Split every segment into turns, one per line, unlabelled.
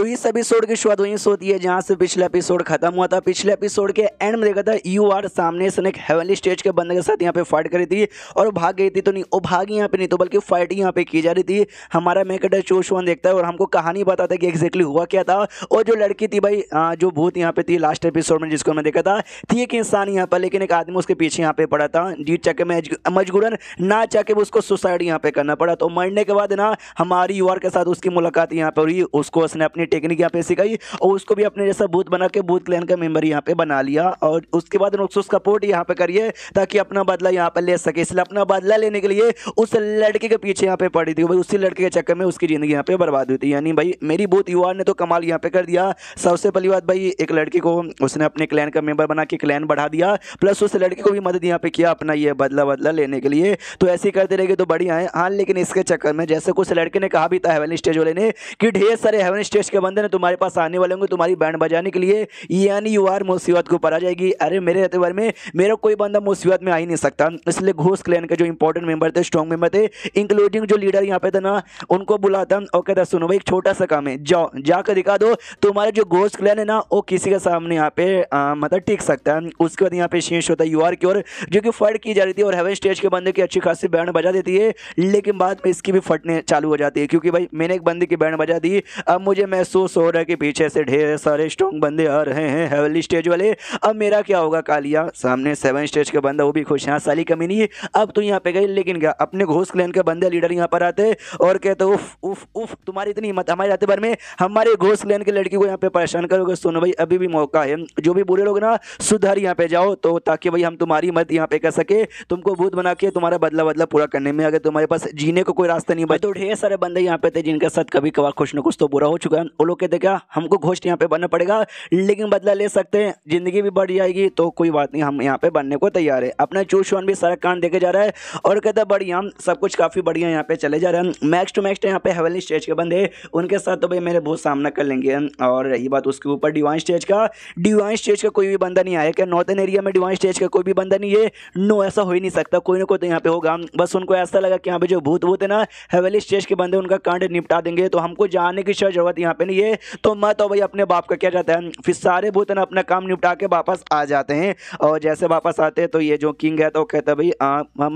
तो इस एपिसोड की शुरुआत वहीं से होती है जहाँ से पिछला एपिसोड खत्म हुआ था पिछले एपिसोड के एंड में देखा था यू आर सामने सनेक हेवनली स्टेज के बंदे के साथ यहाँ पे फाइट करी थी और भाग गई थी तो नहीं वो भाग यहाँ पे नहीं तो बल्कि फाइट यहाँ पे की जा रही थी हमारा मेकटर चोशवान देखता है और हमको कहानी बताता है कि एग्जैक्टली हुआ क्या था और जो लड़की थी भाई जो भूत यहाँ पे थी लास्ट एपिसोड में जिसको मैं देखा था थी एक इंसान यहाँ पर लेकिन एक आदमी उसके पीछे यहाँ पे पड़ा था जी चाहे मैं मजबूरन ना चाह उसको सुसाइड यहाँ पे करना पड़ा तो मरने के बाद ना हमारी आर के साथ उसकी मुलाकात यहाँ पर हुई उसको उसने अपनी टेक्निक यहाँ पे सिखाई और उसको भी अपने जैसा बूथ बना के बूथ क्लैन का मेम्बर यहाँ पे बना लिया और उसके बाद नोक्सोस का पोर्ट यहाँ पे करिए ताकि अपना बदला यहाँ पर ले सके इसलिए अपना बदला लेने के लिए उस लड़के के पीछे यहाँ पे पड़ी थी भाई उसी लड़के के चक्कर में उसकी ज़िंदगी यहाँ पे बर्बाद हुई थी यानी भाई मेरी बूथ युवा ने तो कमाल यहाँ पे कर दिया सबसे पहली बात भाई एक लड़के को उसने अपने क्लैन का मेम्बर बना के क्लैन बढ़ा दिया प्लस उस लड़के को भी मदद यहाँ पे किया अपना ये बदला बदला लेने के लिए तो ऐसे ही करते रहे तो बढ़िया है हाँ लेकिन इसके चक्कर में जैसे कुछ लड़के ने कहा भी था हेवन स्टेज वाले ने कि ढेर सारे हेवन स्टेज के बंदे ना तुम्हारे पास आने वाले होंगे तुम्हारी बैंड बजाने के लिए यानी यू आर मुसीबत के ऊपर आ जाएगी अरे मेरे एतबार में मेरा कोई बंदा मुसीबत में आ ही नहीं सकता इसलिए घोष क्लैन के जो इंपॉर्टेंट मेंबर थे स्ट्रॉन्ग मेंबर थे इंक्लूडिंग जो लीडर यहाँ पे था ना उनको बुलाता और कहता सुनो भाई एक छोटा सा काम है जाओ जाकर दिखा दो तुम्हारे जो घोष क्लैन है ना वो किसी के सामने यहाँ पे मतलब टिक सकता है उसके बाद यहाँ पे शीश होता है यू आर की ओर जो कि फट की जा रही थी और हेवन स्टेज के बंदे की अच्छी खासी बैंड बजा देती है लेकिन बाद में इसकी भी फटने चालू हो जाती है क्योंकि भाई मैंने एक बंदे की बैंड बजा दी अब मुझे मैं महसूस हो रहा है कि पीछे से ढेर सारे स्ट्रॉन्ग बंदे आ रहे हैं हेवली स्टेज वाले अब मेरा क्या होगा कालिया सामने सेवन स्टेज का बंदा वो भी खुश है हाँ, साली कमी नहीं है अब तो यहाँ पे गई लेकिन क्या अपने घोष क्लैन के बंदे लीडर यहाँ पर आते और कहते उफ उफ उफ तुम्हारी इतनी हिम्मत हमारे जाते भर में हमारे घोष क्लैन की लड़की को यहाँ पे परेशान करोगे सुनो भाई अभी भी मौका है जो भी बुरे लोग ना सुधर यहाँ पे जाओ तो ताकि भाई हम तुम्हारी मत यहाँ पे कर सके तुमको भूत बना के तुम्हारा बदला बदला पूरा करने में अगर तुम्हारे पास जीने को कोई रास्ता नहीं बचा तो ढेर सारे बंदे यहाँ पे थे जिनके साथ कभी कभार कुछ ना कुछ तो बुरा हो चुका है वो लोग कहते क्या हमको घोष्ट यहाँ पे बनना पड़ेगा लेकिन बदला ले सकते हैं ज़िंदगी भी बढ़ जाएगी तो कोई बात नहीं हम यहाँ पे बनने को तैयार है अपना चूशवान भी सारा कांड देखे जा रहा है और कहते है बढ़िया सब कुछ काफ़ी बढ़िया यहाँ पे चले जा रहे हैं मैक्स टू मैक्स यहाँ पे हेवली स्टेज के बंदे उनके साथ तो भाई मेरे बहुत सामना कर लेंगे और रही बात उसके ऊपर डिवाइन स्टेज का डिवाइन स्टेज का कोई भी बंदा नहीं आया क्या नॉर्थन एरिया में डिवाइन स्टेज का कोई भी बंदा नहीं है नो ऐसा हो ही नहीं सकता कोई ना कोई तो यहाँ पे होगा बस उनको ऐसा लगा कि यहाँ पे जो भूत भूत है ना हेवली स्टेज के बंदे उनका कांड निपटा देंगे तो हमको जाने की शायद जरूरत यहाँ पे नहीं है तो मैं तो भाई अपने बाप का क्या जाता है फिर सारे भूतन अपना काम निपटा के वापस आ जाते हैं और जैसे वापस आते हैं तो ये जो किंग है तो कहता भाई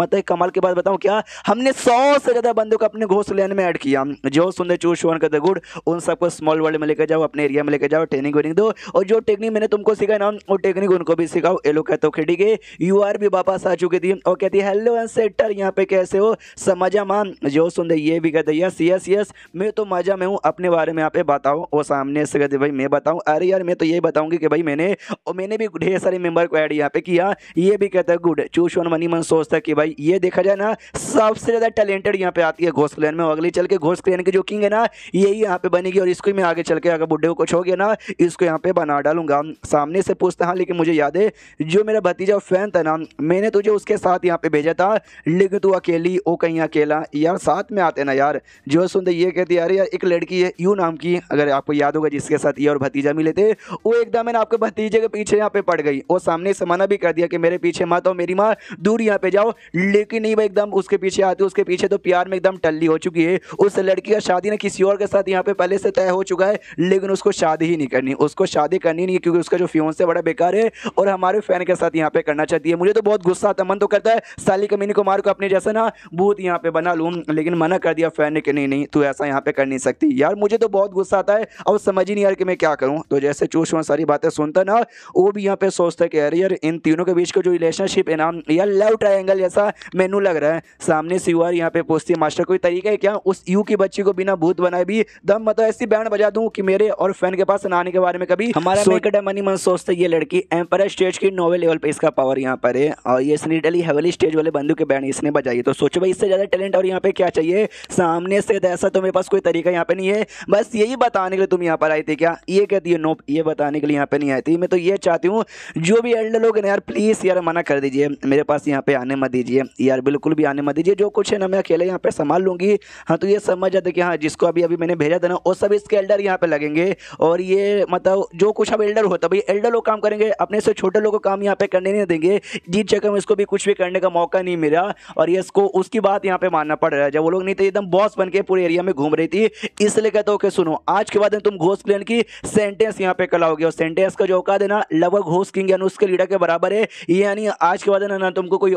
मत तो कमाल की बात बताऊँ क्या हमने सौ से ज़्यादा बंदों को अपने घोस घोसले में ऐड किया जो सुंदर चूर शोन करते गुड उन सबको स्मॉल वर्ल्ड में लेकर जाओ अपने एरिया में लेकर जाओ ट्रेनिंग वेनिंग दो और जो टेक्निक मैंने तुमको सिखाया ना वो टेक्निक उनको भी सिखाओ ये लोग कहते हो ठीक है यू आर भी वापस आ चुकी थी और कहती है हेलो एन सेटर यहाँ पे कैसे हो समझा मान जो सुंदर ये भी कहते यस यस यस मैं तो मजा में हूँ अपने बारे में यहाँ पे बताओ वो सामने से कहते भाई मैं बताऊँ अरे यार मैं तो यही बताऊँगी कि भाई मैंने और मैंने भी ढेर सारे मेम्बर को ऐड यहाँ पे किया ये भी कहता है गुड चूश वन मनी मन सोचता है कि भाई ये देखा जाए ना सबसे ज़्यादा टैलेंटेड यहाँ पे आती है घोष क्लैन में अगली चल के घोष क्लैन की जो किंग है ना यही यहाँ पे बनेगी और इसको मैं आगे चल के अगर बुढ़े को कुछ हो गया ना इसको यहाँ पे बना डालूंगा सामने से पूछता हाँ लेकिन मुझे याद है जो मेरा भतीजा फैन था ना मैंने तुझे उसके साथ यहाँ पे भेजा था लेकिन तू अकेली वो कहीं अकेला यार साथ में आते ना यार जो सुनते ये कहती यार यार एक लड़की है यू नाम की अगर आपको याद होगा जिसके साथ ये और भतीजा मिले थे वो एकदम है ना आपके भतीजे के पीछे यहाँ पे पड़ गई और सामने से मना भी कर दिया कि मेरे पीछे मत और मेरी माँ दूर यहाँ पे जाओ लेकिन नहीं भाई एकदम उसके पीछे आती उसके पीछे तो प्यार में एकदम टल्ली हो चुकी है उस लड़की का शादी ना किसी और के साथ यहाँ पे पहले से तय हो चुका है लेकिन उसको शादी ही नहीं करनी उसको शादी करनी नहीं है क्योंकि उसका जो फ्यून से बड़ा बेकार है और हमारे फैन के साथ यहाँ पे करना चाहती है मुझे तो बहुत गुस्सा आता मन तो करता है साली कमीनी कुमार को अपने जैसा ना भूत यहाँ पे बना लूँ लेकिन मना कर दिया फैन ने कि नहीं नहीं तू ऐसा यहाँ पे कर नहीं सकती यार मुझे तो बहुत गुस्सा गुस्सा आता है अब समझ ही नहीं यार कि मैं क्या करूँ तो जैसे चूस वहाँ सारी बातें सुनता ना वो भी यहाँ पे सोचता है कि अरे यार इन तीनों के बीच का जो रिलेशनशिप है ना या लव ट्राइंगल जैसा मेनू लग रहा है सामने से यूआर यहाँ पे पूछती मास्टर कोई तरीका है क्या उस यू की बच्ची को बिना भूत बनाए भी दम मतलब ऐसी बैंड बजा दूँ कि मेरे और फैन के पास नाने के बारे में कभी हमारा मेकअट मनी मन सोचते ये लड़की एम्पायर स्टेज की नोवे लेवल पर इसका पावर यहाँ पर है और ये इसने हेवली स्टेज वाले बंदू के बैंड इसने बजाई तो सोचो भाई इससे ज़्यादा टैलेंट और यहाँ पे क्या चाहिए सामने से तो ऐसा तो मेरे पास कोई तरीका यहाँ पे नहीं है बस यही बताने के लिए तुम यहाँ पर आई थी क्या ये कहती है नोप ये बताने के लिए यहाँ पे नहीं आई थी मैं तो ये चाहती हूँ जो भी एल्डर लोग हैं यार प्लीज़ यार मना कर दीजिए मेरे पास यहाँ पे आने मत दीजिए यार बिल्कुल भी आने मत दीजिए जो कुछ है ना मैं अकेले यहाँ पे संभाल लूँगी हाँ तो ये समझ जाते कि हाँ जिसको अभी अभी मैंने भेजा था ना वो सब इसके एल्डर यहाँ पे लगेंगे और ये मतलब जो कुछ अब एल्डर होता भाई एल्डर लोग काम करेंगे अपने से छोटे लोग को काम यहाँ पे करने नहीं देंगे जीत चक्कर में इसको भी कुछ भी करने का मौका नहीं मिला और ये इसको उसकी बात यहाँ पे मानना पड़ रहा है जब वो लोग नहीं थे एकदम बॉस बन के पूरे एरिया में घूम रही थी इसलिए कहते कि सुनो आज के बाद तुम घोष क्लिन की सेंटेंस यहाँ पे कलाओगे और सेंटेंस का जो औकात है ना लगभग घोष किंग यानी उसके लीडर के बराबर है यानी आज के बाद ना तुमको कोई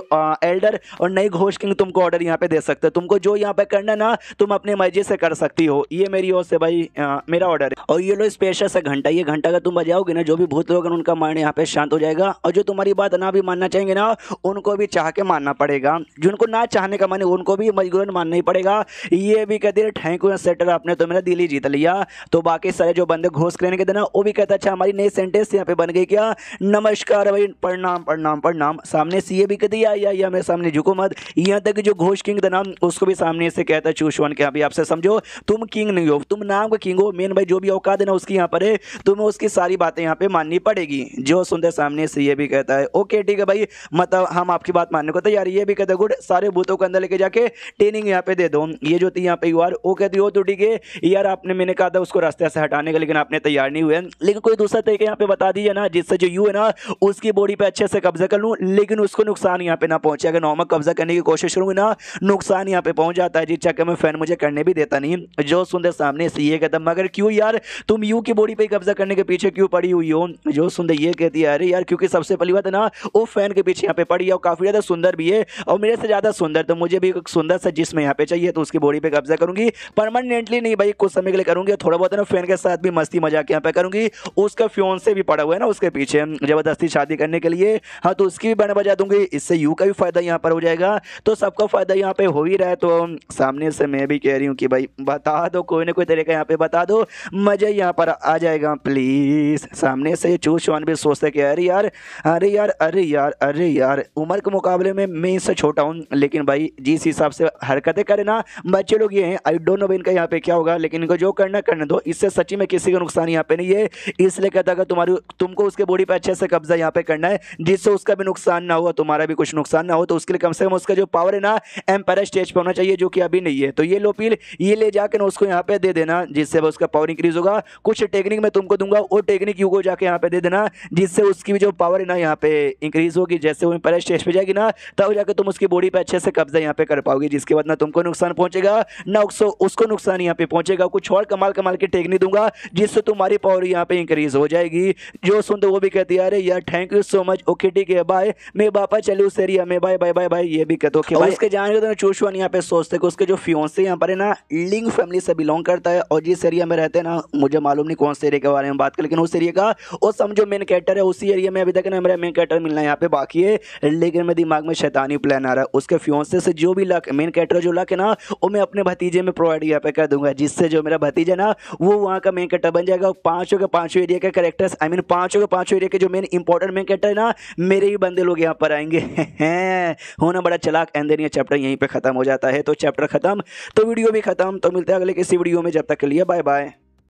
एल्डर और नई घोष किंग तुमको ऑर्डर यहाँ पे दे सकते हो तुमको जो यहाँ पे करना ना तुम अपने मर्जी से कर सकती हो ये मेरी ओर से भाई मेरा ऑर्डर है और ये लो स्पेशल से घंटा ये घंटा अगर तुम बजाओगे ना जो भी भूत लोग उनका माइंड यहाँ पे शांत हो जाएगा और जो तुम्हारी बात ना भी मानना चाहेंगे ना उनको भी चाह के मानना पड़ेगा जिनको ना चाहने का माने उनको भी मजबूरन मानना ही पड़ेगा ये भी कहते हैं थैंक यू सेटर आपने तो मेरा दिल ही जीत लिया था तो बाकी सारे जो बंदे घोष करने के ना वो भी कहता अच्छा हमारी नई सेंटेंस यहाँ पे बन गई क्या नमस्कार भाई प्रणाम प्रणाम प्रणाम सामने सीए भी कहते या या या मेरे सामने झुको मत यहाँ तक जो घोष किंग था ना उसको भी सामने से कहता चूस वन के अभी आपसे समझो तुम किंग नहीं हो तुम नाम का किंग हो मेन भाई जो भी औकात है ना उसकी यहाँ पर है तुम्हें उसकी सारी बातें यहाँ पे माननी पड़ेगी जो सुनते सामने से ये भी कहता है ओके ठीक है भाई मतलब हम आपकी बात मानने को तैयार ये भी कहते गुड सारे बूथों के अंदर लेके जाके ट्रेनिंग यहाँ पे दे दो ये जो थी यहाँ पे यू आर वो कहती हो तो ठीक है यार आपने मैंने कहा चाहता था उसको रास्ते से हटाने का लेकिन आपने तैयार नहीं हुए लेकिन कोई दूसरा तरीका यहाँ पे बता दीजिए ना जिससे जो यू है ना उसकी बॉडी पे अच्छे से कब्जा कर लूँ लेकिन उसको नुकसान यहाँ पे ना पहुंचे अगर नॉर्मल कब्जा करने की कोशिश करूँगी ना नुकसान यहाँ पे पहुंच जाता है जिस चक्कर में फैन मुझे करने भी देता नहीं जो सुंदर सामने से ये कहता मगर क्यों यार तुम यू की बॉडी पर कब्जा करने के पीछे क्यों पड़ी हुई हो जो सुंदर ये कहती है अरे यार क्योंकि सबसे पहली बात है ना वो फैन के पीछे यहाँ पे पड़ी है और काफ़ी ज़्यादा सुंदर भी है और मेरे से ज़्यादा सुंदर तो मुझे भी सुंदर सा जिसमें यहाँ पे चाहिए तो उसकी बॉडी पर कब्जा करूँगी परमानेंटली नहीं भाई कुछ समय के लिए करूँगी थोड़ा बहुत है ना फ्रेंड के साथ भी मस्ती मजाक यहाँ पे करूँगी उसका फ्योन से भी पड़ा हुआ है ना उसके पीछे ज़बरदस्ती शादी करने के लिए हाँ तो उसकी भी बैंड बजा दूंगी इससे यू का भी फ़ायदा यहाँ पर हो जाएगा तो सबका फ़ायदा यहाँ पे हो ही रहा है तो सामने से मैं भी कह रही हूँ कि भाई बता दो कोई ना कोई तरीका यहाँ पे बता दो मज़ा यहाँ पर आ जाएगा प्लीज़ सामने से चूस चौहान भी सोचते कि अरे यार अरे यार अरे यार अरे यार उम्र के मुकाबले में मैं इससे छोटा हूँ लेकिन भाई जिस हिसाब से हरकतें करे ना बच्चे लोग ये हैं आई डोंट नो इनका यहाँ पे क्या होगा लेकिन इनको जो करना करने दो इससे सच्ची में किसी का नुकसान यहाँ पे नहीं है इसलिए कहता अगर तुम्हारी तुमको उसके बॉडी पे अच्छे से कब्जा यहाँ पे करना है जिससे उसका भी नुकसान ना हो तुम्हारा भी कुछ नुकसान ना हो तो उसके लिए कम से कम उसका जो पावर है ना एम्पायर स्टेज पर होना चाहिए जो कि अभी नहीं है तो ये लो पील ये ले जाकर उसको यहाँ पे दे देना जिससे उसका पावर इंक्रीज होगा कुछ टेक्निक मैं तुमको दूंगा वो टेक्निक यू को जाकर यहाँ पे दे देना जिससे उसकी भी जो पावर है ना यहाँ पे इंक्रीज होगी जैसे वो एम्पायर स्टेज पर जाएगी ना तब जाकर तुम उसकी बॉडी पर अच्छे से कब्जा यहाँ पे कर पाओगे जिसके बाद ना तुमको नुकसान पहुंचेगा ना उसको नुकसान यहाँ पे पहुंचेगा कुछ और कमाल कमाल की नहीं दूंगा जिससे तुम्हारी पावर यहाँ पे इंक्रीज हो जाएगी जो सुन तो वो भी कहती है यार thank you so much okay ठीक है बाय मैं बापा चलू उस एरिया में बाय बाय बाय बाय ये भी कहते ओके भाई जाने के चूशवान यहाँ पे सोचते उसके जो फ्योन्स यहाँ पर है ना लिंग फैमिली से बिलोंग करता है और जिस एरिया में रहते हैं ना मुझे मालूम नहीं कौन से एरिया के बारे में बात कर लेकिन उस एरिया का और समझो मेन कैरेक्टर है उसी एरिया में अभी तक ना मेरा मेन कैरेक्टर मिलना यहाँ पे बाकी है लेकिन मेरे दिमाग में शैतानी प्लान आ रहा है उसके फ्योन्से से जो भी लक मेन कैरेक्टर जो लक है ना वो मैं अपने भतीजे में प्रोवाइड यहाँ पे कर दूंगा जिससे जो मेरा भतीजा ना वो वहाँ का मेन कैरेक्टर बन जाएगा पाँचों के पाँचों एरिया के करेक्टर्स आई मीन पाँचों के पाँचों एरिया के जो मेन इंपॉर्टेंट मेन कैरेक्टर है ना मेरे ही बंदे लोग यहाँ पर आएंगे हैं होना बड़ा चलाक एंड देन ये चैप्टर यहीं पर खत्म हो जाता है तो चैप्टर खत्म तो वीडियो भी खत्म तो मिलते हैं अगले किसी वीडियो में जब तक के लिए बाय बाय